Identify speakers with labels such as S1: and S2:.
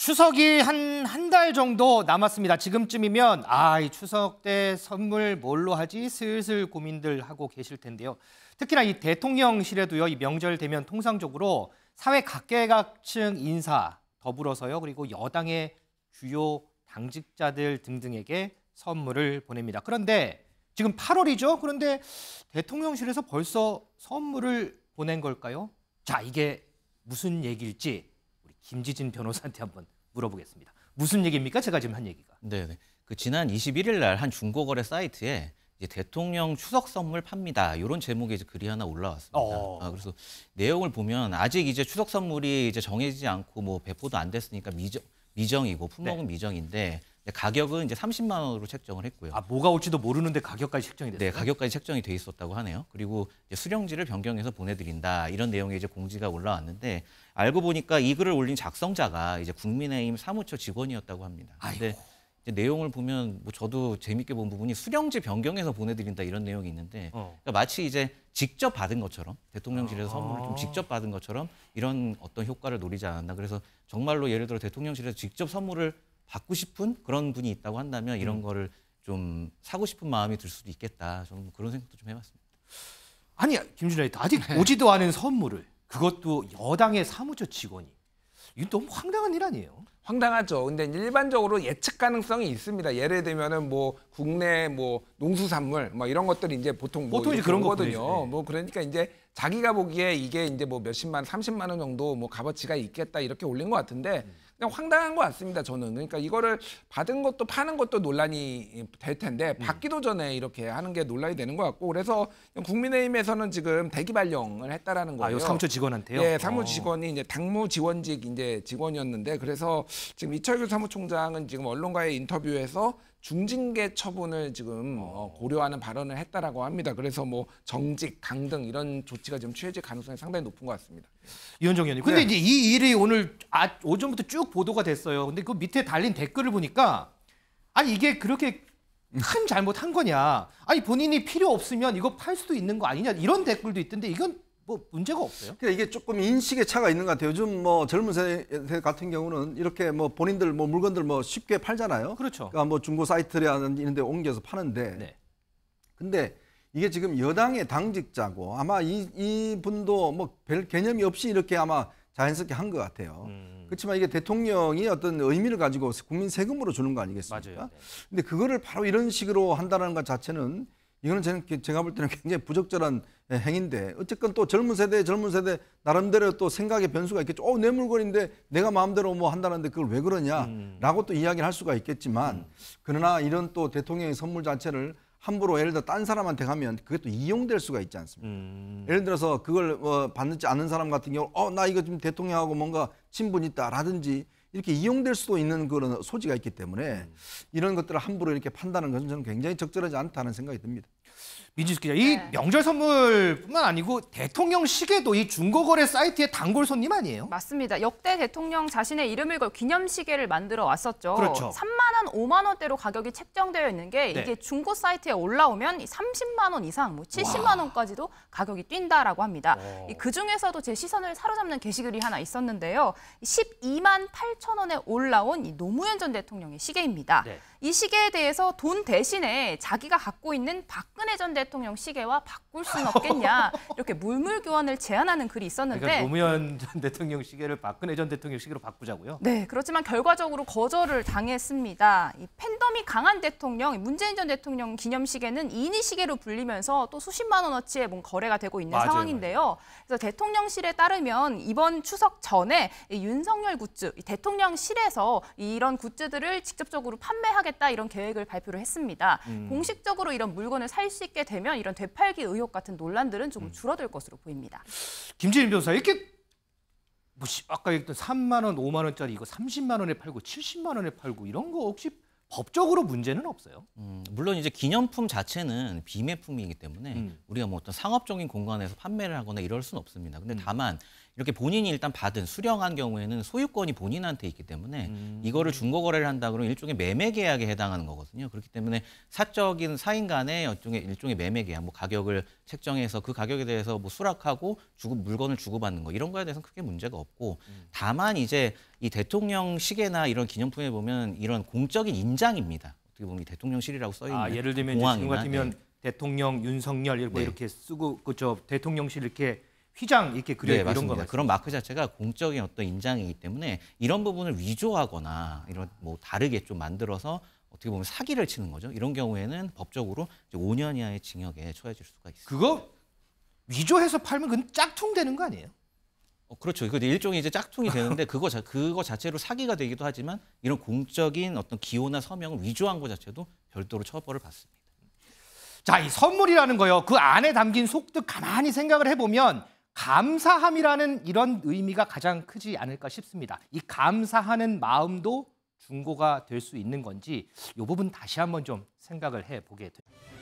S1: 추석이 한 한 달 정도 남았습니다. 지금쯤이면 아, 이 추석 때 선물 뭘로 하지 슬슬 고민들 하고 계실 텐데요. 특히나 이 대통령실에도요. 이 명절 되면 통상적으로 사회 각계각층 인사 더불어서요. 그리고 여당의 주요 당직자들 등등에게 선물을 보냅니다. 그런데 지금 8월이죠. 그런데 대통령실에서 벌써 선물을 보낸 걸까요? 자, 이게 무슨 얘기일지 우리 김지진 변호사한테 한번 물어보겠습니다. 무슨 얘기입니까? 제가 지금 한 얘기가. 네. 그 지난
S2: 21일 날 한 중고거래 사이트에 대통령 추석 선물 팝니다. 이런 제목의 글이 하나 올라왔습니다. 어... 아, 그래서 내용을 보면 아직 이제 추석 선물이 이제 정해지지 않고 뭐 배포도 안 됐으니까 미정, 미정이고 품목은 네. 미정인데 가격은 이제 30만 원으로 책정을 했고요. 아 뭐가 올지도 모르는데 가격까지 책정이 됐어요. 네, 가격까지 책정이 돼 있었다고 하네요. 그리고 수령지를 변경해서 보내드린다 이런 내용의 이제 공지가 올라왔는데 알고 보니까 이 글을 올린 작성자가 이제 국민의힘 사무처 직원이었다고 합니다. 근데 내용을 보면 뭐 저도 재밌게 본 부분이 수령지 변경해서 보내드린다 이런 내용이 있는데 어. 그러니까 마치 이제 직접 받은 것처럼 대통령실에서 아. 선물을 좀 직접 받은 것처럼 이런 어떤 효과를 노리지 않았나 그래서 정말로 예를 들어 대통령실에서 직접 선물을 받고 싶은 그런 분이 있다고 한다면 이런 음. 거를 좀 사고 싶은 마음이 들 수도 있겠다. 저는 뭐 그런 생각도 좀 해봤습니다.
S1: 아니 김준호 라 아직 오지도 네. 않은 선물을 그것도 여당의 사무처 직원이 이게 너무 황당한 일 아니에요?
S3: 황당하죠. 근데 일반적으로 예측 가능성이 있습니다. 예를 들면은 뭐 국내 뭐 농수산물 뭐 이런 것들 이제 보통 뭐 보통 이제 그런 거거든요. 네. 뭐 그러니까 이제 자기가 보기에 이게 이제 뭐 몇십만, 삼십만 원 정도 뭐 값어치가 있겠다 이렇게 올린 것 같은데 음. 그냥 황당한 것 같습니다. 저는 그러니까 이거를 받은 것도 파는 것도 논란이 될 텐데 음. 받기도 전에 이렇게 하는 게 논란이 되는 것 같고 그래서 국민의힘에서는 지금 대기 발령을 했다라는 아, 거예요. 아, 사무처 직원한테요? 네, 예, 사무 어. 직원이 이제 당무 직원직 이제 직원이었는데 그래서 지금 이철규 사무총장은 지금 언론과의 인터뷰에서 중징계 처분을 지금 어. 어, 고려하는 발언을 했다라고 합니다. 그래서 뭐 정직, 강등 이런 조치가 지금 취해질 가능성이 상당히 높은 것 같습니다.
S1: 이현정 의원님. 근데 네. 이제 이 일이
S3: 오늘 아,
S1: 오전부터 쭉 보도가 됐어요. 근데 그 밑에 달린 댓글을 보니까 아니 이게 그렇게 큰 잘못한 거냐? 아니 본인이 필요 없으면 이거 팔 수도 있는 거 아니냐? 이런 댓글도
S3: 있던데 이건 뭐 문제가 없어요? 그러니까 이게 조금 인식의 차가 있는 것 같아요. 요즘 뭐 젊은 세대 같은 경우는 이렇게 뭐 본인들 뭐 물건들 뭐 쉽게 팔잖아요. 그렇죠. 그러니까 뭐 중고 사이트라는 이런 데 옮겨서 파는데. 네. 근데 이게 지금 여당의 당직자고 아마 이, 이분도 뭐 별 개념이 없이 이렇게 아마 자연스럽게 한 것 같아요. 음. 그렇지만 이게 대통령이 어떤 의미를 가지고 국민 세금으로 주는 거 아니겠습니까? 맞아요. 네. 근데 그거를 바로 이런 식으로 한다는 것 자체는 이거는 제가 볼 때는 굉장히 부적절한 예, 행인데 위 어쨌건 또 젊은 세대 젊은 세대 나름대로 또 생각의 변수가 있겠죠. 어내 물건인데 내가 마음대로 뭐 한다는데 그걸 왜 그러냐라고 또 이야기를 할 수가 있겠지만 음. 그러나 이런 또 대통령의 선물 자체를 함부로 예를 들어 딴 사람한테 가면 그것도 이용될 수가 있지 않습니까? 음. 예를 들어서 그걸 뭐 어, 받지 는않는 사람 같은 경우 어 나 이거 지금 대통령하고 뭔가 친분 있다라든지 이렇게 이용될 수도 있는 그런 소지가 있기 때문에 음. 이런 것들을 함부로 이렇게 판단하는 것은 저는 굉장히 적절하지 않다는 생각이 듭니다. 민지수 기자, 이 네. 명절 선물뿐만
S1: 아니고 대통령 시계도 이 중고거래 사이트의 단골 손님 아니에요?
S4: 맞습니다. 역대 대통령 자신의 이름을 걸 기념 시계를 만들어 왔었죠. 그렇죠. 3만 원, 5만 원대로 가격이 책정되어 있는 게 네. 이게 중고 사이트에 올라오면 30만 원 이상, 뭐 70만 와. 원까지도 가격이 뛴다라고 합니다. 그 중에서도 제 시선을 사로잡는 게시글이 하나 있었는데요. 12만 8천 원에 올라온 이 노무현 전 대통령의 시계입니다. 네. 이 시계에 대해서 돈 대신에 자기가 갖고 있는 박 박근혜 전 대통령 시계와 바꿀 수는 없겠냐 이렇게 물물 교환을 제안하는 글이 있었는데 그러니까
S1: 노무현 전 대통령 시계를 박근혜 전 대통령 시계로 바꾸자고요?
S4: 네, 그렇지만 결과적으로 거절을 당했습니다. 이 팬덤이 강한 대통령, 문재인 전 대통령 기념 시계는 이니 시계로 불리면서 또 수십만 원어치의 뭔 거래가 되고 있는 맞아요. 상황인데요. 그래서 대통령실에 따르면 이번 추석 전에 윤석열 굿즈, 대통령실에서 이런 굿즈들을 직접적으로 판매하겠다 이런 계획을 발표를 했습니다. 음. 공식적으로 이런 물건을 살 할수 있게 되면 이런 되팔기 의혹 같은 논란들은 조금 음. 줄어들 것으로 보입니다.
S1: 김재인 변호사 이렇게 뭐 아까 했던 3만 원, 5만 원짜리 이거 30만 원에 팔고 70만 원에 팔고 이런 거 혹시 법적으로 문제는 없어요.
S2: 음, 물론 이제 기념품 자체는 비매품이기 때문에 음. 우리가 뭐 어떤 상업적인 공간에서 판매를 하거나 이럴 수는 없습니다. 근데 음. 다만 이렇게 본인이 일단 받은 수령한 경우에는 소유권이 본인한테 있기 때문에 음. 이거를 중고 거래를 한다 그러면 일종의 매매 계약에 해당하는 거거든요. 그렇기 때문에 사적인 사인 간의 일종의 일종의 매매 계약, 뭐 가격을 책정해서 그 가격에 대해서 뭐 수락하고 주고 물건을 주고받는 거 이런 거에 대해서는 크게 문제가 없고 음. 다만 이제 이 대통령 시계나 이런 기념품에 보면 이런 공적인 인장입니다. 어떻게
S1: 보면 대통령실이라고 써 있는 아, 예를 들면 공항이나, 지금 같으면 네. 대통령 윤석열 뭐 네. 이렇게 쓰고 그저
S2: 대통령실 이렇게 피장 이렇게 그려 네, 이런 거맞 그런 마크 자체가 공적인 어떤 인장이기 때문에 이런 부분을 위조하거나 이런 뭐 다르게 좀 만들어서 어떻게 보면 사기를 치는 거죠. 이런 경우에는 법적으로 5년 이하의 징역에 처해질 수가 있어요. 그거 위조해서
S1: 팔면 그건 짝퉁 되는 거 아니에요?
S2: 어, 그렇죠. 그 일종의 이제 짝퉁이 되는데 그거 자, 그거 자체로 사기가 되기도 하지만 이런 공적인 어떤 기호나 서명을 위조한 거 자체도 별도로
S1: 처벌을 받습니다. 자, 이 선물이라는 거요. 그 안에 담긴 속뜻 가만히 생각을 해보면 감사함이라는 이런 의미가 가장 크지 않을까 싶습니다. 이 감사하는 마음도 중고가 될 수 있는 건지 이 부분 다시 한번 좀 생각을 해보게 됩니다.